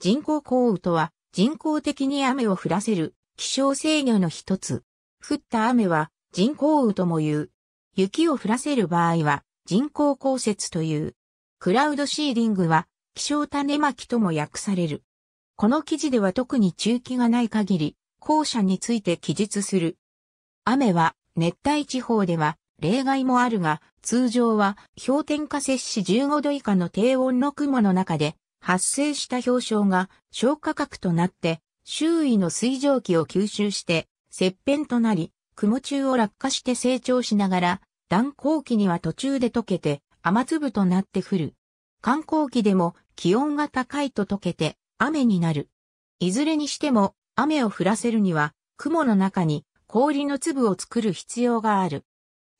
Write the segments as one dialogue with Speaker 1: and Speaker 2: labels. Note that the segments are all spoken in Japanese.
Speaker 1: 人工降雨とは、人工的に雨を降らせる気象制御の一つ。降った雨は人工雨とも言う。雪を降らせる場合は人工降雪という。クラウドシーディングは気象種まきとも訳される。この記事では特に中期がない限り、後者について記述する。雨は熱帯地方では例外もあるが、通常は氷点下摂氏15度以下の低温の雲の中で発生した氷床が消火角となって、周囲の水蒸気を吸収して、切片となり、雲中を落下して成長しながら、断光期には途中で溶けて、雨粒となって降る。寒光期でも気温が高いと溶けて雨になる。いずれにしても雨を降らせるには雲の中に氷の粒を作る必要がある。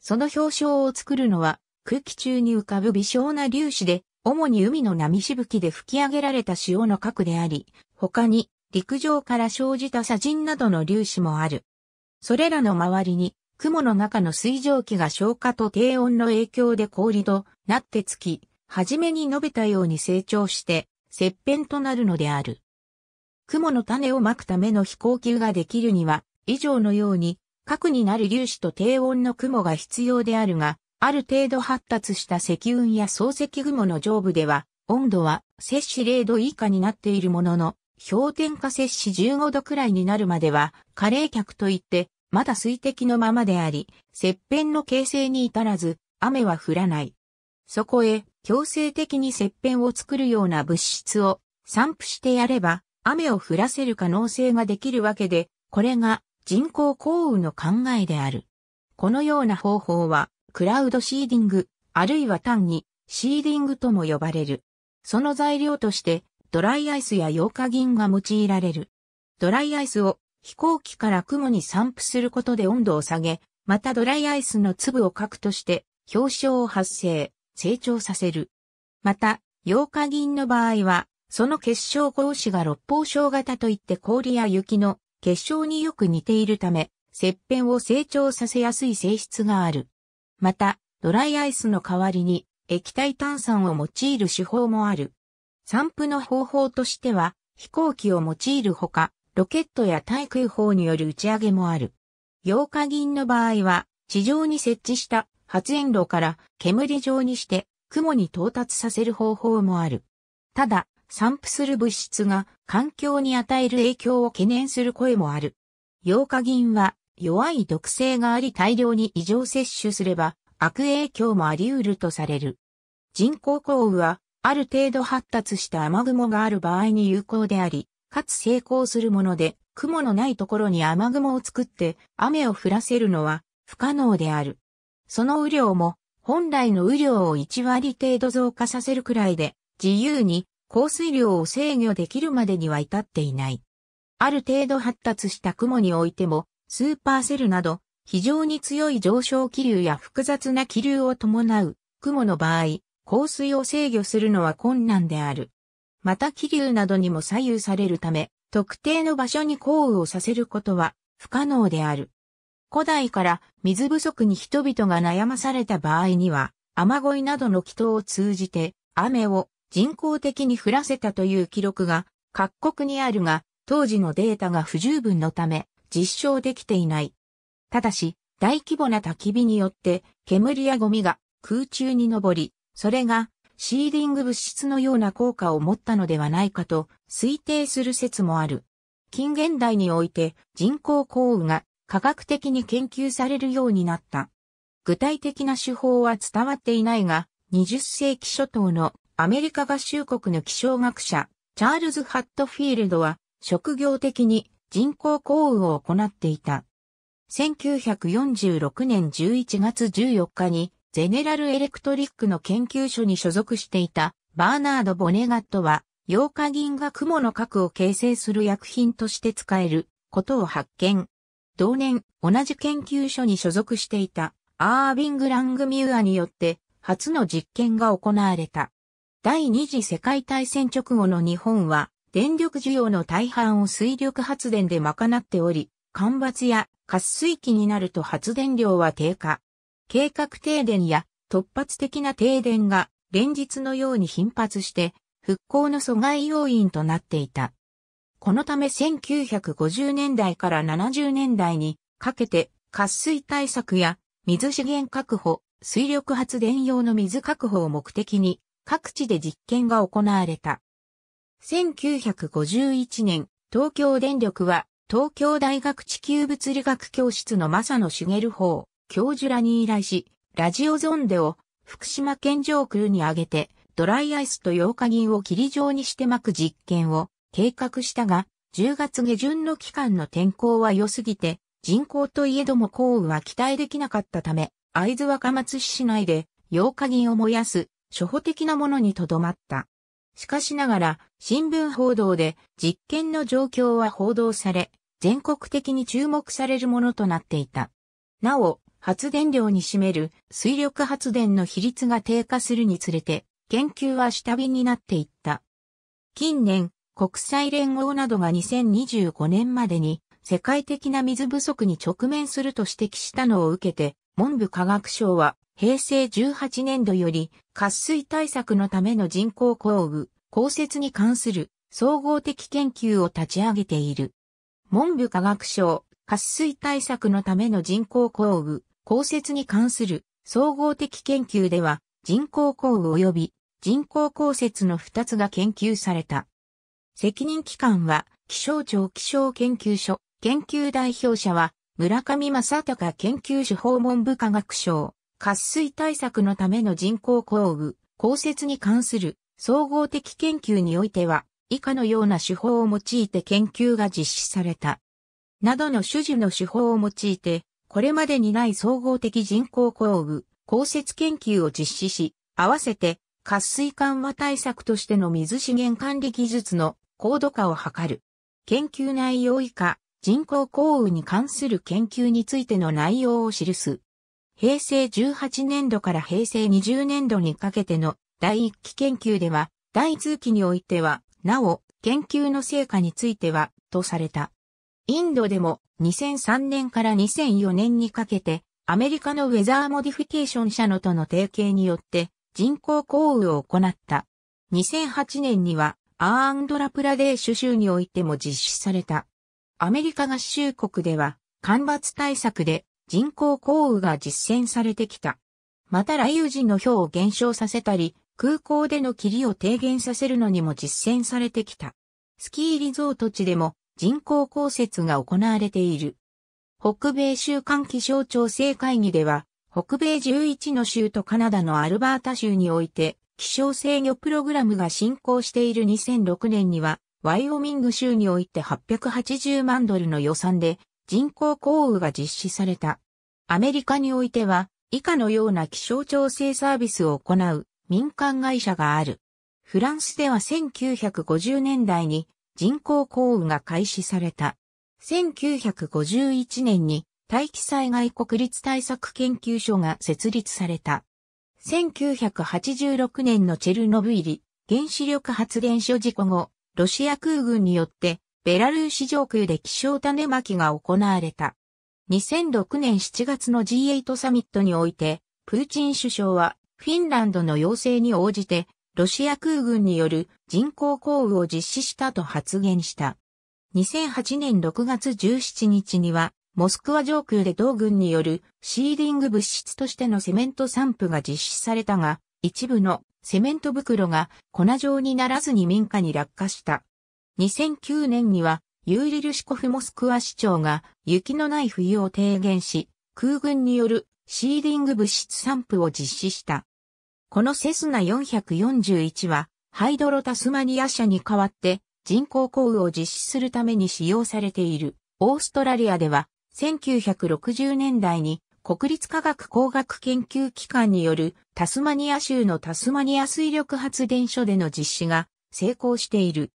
Speaker 1: その氷床を作るのは空気中に浮かぶ微小な粒子で主に海の波しぶきで吹き上げられた潮の核であり、他に陸上から生じた砂塵などの粒子もある。それらの周りに雲の中の水蒸気が消化と低温の影響で氷となってつき、はじめに述べたように成長して、切片となるのである。雲の種をまくための飛行球ができるには、以上のように、核になる粒子と低温の雲が必要であるが、ある程度発達した石雲や層石雲の上部では、温度は摂氏0度以下になっているものの、氷点下摂氏15度くらいになるまでは、加冷客といって、まだ水滴のままであり、雪片の形成に至らず、雨は降らない。そこへ、強制的に雪片を作るような物質を散布してやれば、雨を降らせる可能性ができるわけで、これが人工降雨の考えである。このような方法は、クラウドシーディング、あるいは単にシーディングとも呼ばれる。その材料としてドライアイスや溶化銀が用いられる。ドライアイスを飛行機から雲に散布することで温度を下げ、またドライアイスの粒を核として氷床を発生、成長させる。また、溶化銀の場合は、その結晶格子が六方晶型といって氷や雪の結晶によく似ているため、切片を成長させやすい性質がある。また、ドライアイスの代わりに液体炭酸を用いる手法もある。散布の方法としては、飛行機を用いるほか、ロケットや対空砲による打ち上げもある。溶化銀の場合は、地上に設置した発煙炉から煙状にして雲に到達させる方法もある。ただ、散布する物質が環境に与える影響を懸念する声もある。溶化銀は弱い毒性があり大量に異常摂取すれば悪影響もあり得るとされる。人工降雨はある程度発達した雨雲がある場合に有効であり、かつ成功するもので、雲のないところに雨雲を作って雨を降らせるのは不可能である。その雨量も本来の雨量を1割程度増加させるくらいで自由に降水量を制御できるまでには至っていない。ある程度発達した雲においてもスーパーセルなど、非常に強い上昇気流や複雑な気流を伴う雲の場合、降水を制御するのは困難である。また気流などにも左右されるため、特定の場所に降雨をさせることは不可能である。古代から水不足に人々が悩まされた場合には、雨乞いなどの祈祷を通じて雨を人工的に降らせたという記録が各国にあるが、当時のデータが不十分のため、実証できていない。ただし、大規模な焚き火によって煙やゴミが空中に上り、それがシーリング物質のような効果を持ったのではないかと推定する説もある。近現代において人工降雨が科学的に研究されるようになった。具体的な手法は伝わっていないが、20世紀初頭のアメリカ合衆国の気象学者、チャールズ・ハットフィールドは、職業的に人工降雨を行っていた。1946年11月14日にゼネラルエレクトリックの研究所に所属していたバーナード・ボネガットは、溶化銀が雲の核を形成する薬品として使えることを発見。同年、同じ研究所に所属していたアービング・ラングミューアによって初の実験が行われた。第二次世界大戦直後の日本は電力需要の大半を水力発電で賄っており、干ばつや渇水期になると発電量は低下。計画停電や突発的な停電が連日のように頻発して復興の阻害要因となっていた。このため1950年代から70年代にかけて渇水対策や水資源確保、水力発電用の水確保を目的に各地で実験が行われた。1951年、東京電力は、東京大学地球物理学教室の正野茂法教授らに依頼し、ラジオゾンデを福島県上空に上げて、ドライアイスと溶化銀を霧状にして巻く実験を計画したが、10月下旬の期間の天候は良すぎて、人口といえども降雨は期待できなかったため、会津若松市市内で、溶化銀を燃やす、初歩的なものにとどまった。しかしながら、新聞報道で実験の状況は報道され、全国的に注目されるものとなっていた。なお、発電量に占める水力発電の比率が低下するにつれて、研究は下火になっていった。近年、国際連合などが2025年までに世界的な水不足に直面すると指摘したのを受けて、文部科学省は、平成18年度より、渇水対策のための人工工具、公設に関する総合的研究を立ち上げている。文部科学省、渇水対策のための人工工具、公設に関する総合的研究では、人工工具及び人工公設の2つが研究された。責任機関は、気象庁気象研究所、研究代表者は、村上正隆研究所訪問部科学省、渇水対策のための人工工具、降雪に関する総合的研究においては、以下のような手法を用いて研究が実施された。などの種々の手法を用いて、これまでにない総合的人工工具、降雪研究を実施し、合わせて、渇水緩和対策としての水資源管理技術の高度化を図る。研究内容以下、人工降雨に関する研究についての内容を記す。平成18年度から平成20年度にかけての第1期研究では、第2期においては、なお、研究の成果については、とされた。インドでも2003年から2004年にかけて、アメリカのウェザーモディフィケーション社のとの提携によって人工降雨を行った。2008年にはアーンドラプラデーシュ州においても実施された。アメリカ合衆国では、干ばつ対策で人工降雨が実践されてきた。また雷雨時の氷を減少させたり、空港での霧を低減させるのにも実践されてきた。スキーリゾート地でも人工降雪が行われている。北米州間気象調整会議では、北米11の州とカナダのアルバータ州において、気象制御プログラムが進行している2006年には、ワイオミング州において880万ドルの予算で人工降雨が実施された。アメリカにおいては以下のような気象調整サービスを行う民間会社がある。フランスでは1950年代に人工降雨が開始された。1951年に大気災害国立対策研究所が設立された。1986年のチェルノブイリ原子力発電所事故後、ロシア空軍によって、ベラルーシ上空で気象種まきが行われた。2006年7月の G8 サミットにおいて、プーチン首相は、フィンランドの要請に応じて、ロシア空軍による人工降雨を実施したと発言した。2008年6月17日には、モスクワ上空で同軍によるシーディング物質としてのセメント散布が実施されたが、一部のセメント袋が粉状にならずに民家に落下した。2009年にはユーリルシコフモスクワ市長が雪のない冬を提言し、空軍によるシーディング物質散布を実施した。このセスナ441はハイドロタスマニア社に代わって人工降雨を実施するために使用されている。オーストラリアでは1960年代に国立科学工学研究機関によるタスマニア州のタスマニア水力発電所での実施が成功している。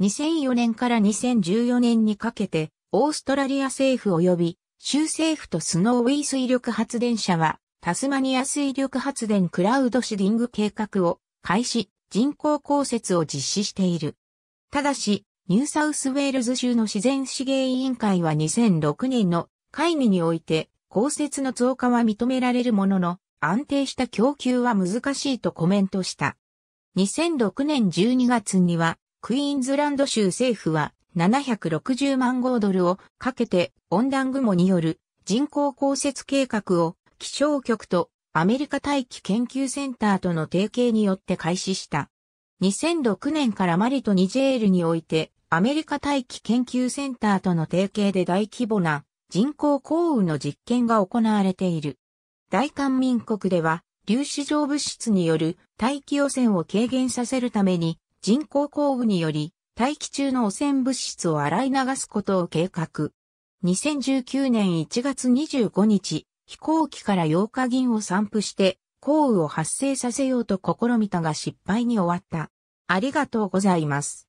Speaker 1: 2004年から2014年にかけて、オーストラリア政府及び州政府とスノーウィー水力発電社は、タスマニア水力発電クラウドシディング計画を開始、人工降雪を実施している。ただし、ニューサウスウェールズ州の自然資源委員会は2006年の会議において、降雪の増加は認められるものの、安定した供給は難しいとコメントした。2006年12月には、クイーンズランド州政府は760万ードルをかけて温暖雲による人工降雪計画を気象局とアメリカ大気研究センターとの提携によって開始した。2006年からマリとニジェールにおいてアメリカ大気研究センターとの提携で大規模な人工降雨の実験が行われている。大韓民国では、粒子状物質による大気汚染を軽減させるために、人工降雨により、大気中の汚染物質を洗い流すことを計画。2019年1月25日、飛行機から8日銀を散布して、降雨を発生させようと試みたが失敗に終わった。ありがとうございます。